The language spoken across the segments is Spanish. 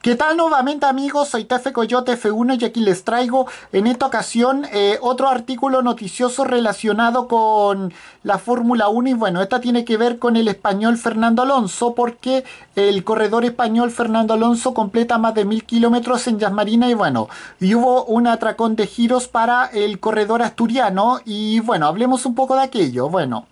¿Qué tal nuevamente amigos? Soy Tefe Coyote F1 y aquí les traigo en esta ocasión eh, otro artículo noticioso relacionado con la Fórmula 1 y bueno, esta tiene que ver con el español Fernando Alonso porque el corredor español Fernando Alonso completa más de mil kilómetros en Marina y bueno, y hubo un atracón de giros para el corredor asturiano y bueno, hablemos un poco de aquello, bueno.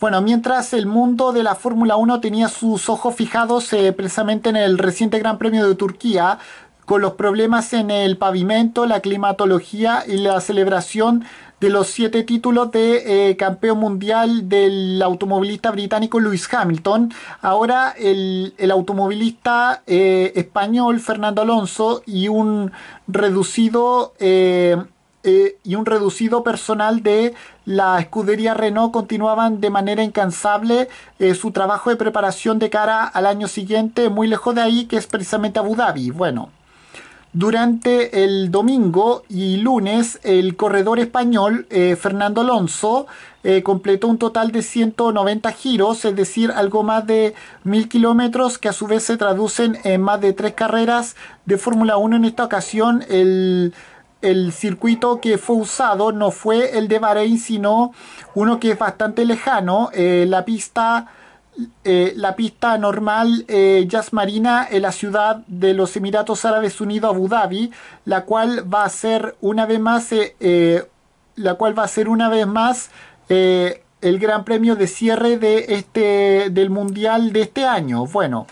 Bueno, mientras el mundo de la Fórmula 1 tenía sus ojos fijados eh, precisamente en el reciente Gran Premio de Turquía, con los problemas en el pavimento, la climatología y la celebración de los siete títulos de eh, campeón mundial del automovilista británico Lewis Hamilton. Ahora el, automovilista eh, español Fernando Alonso y un reducido eh, y un reducido personal de la escudería Renault continuaban de manera incansable eh, su trabajo de preparación de cara al año siguiente, muy lejos de ahí, que es precisamente Abu Dhabi. Bueno, durante el domingo y lunes, el corredor español eh, Fernando Alonso completó un total de 190 giros, es decir, algo más de 1000 kilómetros, que a su vez se traducen en más de tres carreras de Fórmula 1. En esta ocasión, el el circuito que fue usado no fue el de Bahrein, sino uno que es bastante lejano. Eh, la pista. Eh, la pista normal eh, Jazz Marina en la ciudad de los Emiratos Árabes Unidos Abu Dhabi, la cual va a ser una vez más eh, la cual va a ser una vez más el gran premio de cierre de este del mundial de este año. Bueno,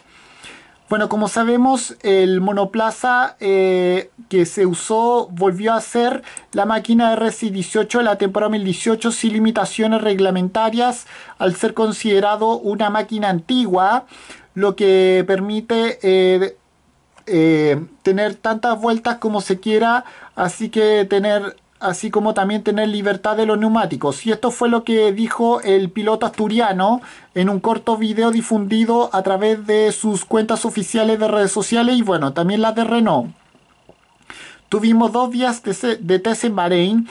bueno, como sabemos, el monoplaza eh, que se usó volvió a ser la máquina RC18 de la temporada 2018 sin limitaciones reglamentarias, al ser considerado una máquina antigua, lo que permite eh, eh, tener tantas vueltas como se quiera, así que tener así como también tener libertad de los neumáticos. Y esto fue lo que dijo el piloto asturiano en un corto video difundido a través de sus cuentas oficiales de redes sociales y bueno, también las de Renault. Tuvimos dos días de, de test en Bahrein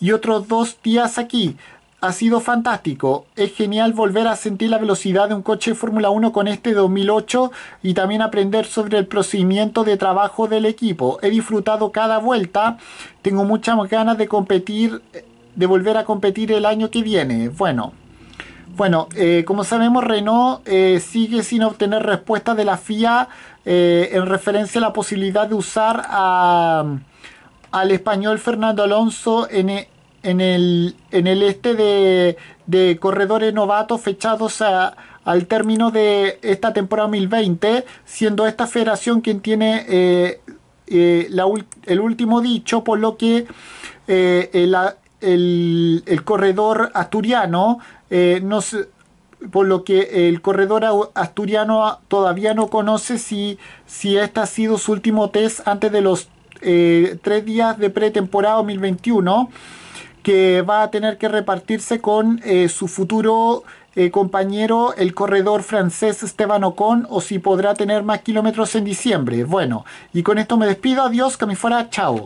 y otros dos días aquí ha sido fantástico. Es genial volver a sentir la velocidad de un coche de Fórmula 1 con este 2008 y también aprender sobre el procedimiento de trabajo del equipo. He disfrutado cada vuelta. Tengo muchas ganas de competir, de volver a competir el año que viene. Bueno. Bueno, eh, como sabemos, Renault eh, sigue sin obtener respuesta de la FIA eh, en referencia a la posibilidad de usar al español Fernando Alonso en, en el, en el este de, corredores novatos fechados a, al término de esta temporada 2020, siendo esta federación quien tiene eh, eh, el último dicho, por lo que eh, el, corredor asturiano por lo que el corredor asturiano todavía no conoce si, si este ha sido su último test antes de los tres días de pretemporada 2021 que va a tener que repartirse con eh, su futuro eh, compañero, el corredor francés Esteban Ocon, o si podrá tener más kilómetros en diciembre. Bueno, y con esto me despido, adiós, que me fuera, chao.